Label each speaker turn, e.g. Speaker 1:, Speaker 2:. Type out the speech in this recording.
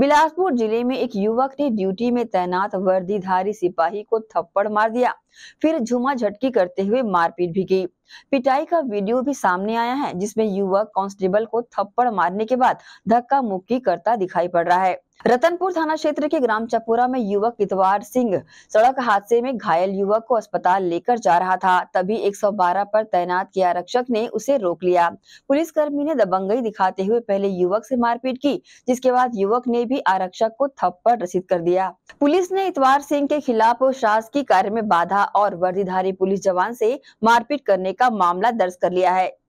Speaker 1: बिलासपुर जिले में एक युवक ने ड्यूटी में तैनात वर्दीधारी सिपाही को थप्पड़ मार दिया फिर झुमा झटकी करते हुए मारपीट भी की पिटाई का वीडियो भी सामने आया है जिसमें युवक कांस्टेबल को थप्पड़ मारने के बाद धक्का मुक्की करता दिखाई पड़ रहा है रतनपुर थाना क्षेत्र के ग्राम चपुरा में युवक इतवार सिंह सड़क हादसे में घायल युवक को अस्पताल लेकर जा रहा था तभी 112 पर तैनात के आरक्षक ने उसे रोक लिया पुलिसकर्मी ने दबंगई दिखाते हुए पहले युवक से मारपीट की जिसके बाद युवक ने भी आरक्षक को थप्पड़ रसीद कर दिया पुलिस ने इतवार सिंह के खिलाफ शासकीय कार्य में बाधा और वर्दीधारी पुलिस जवान ऐसी मारपीट करने का मामला दर्ज कर लिया है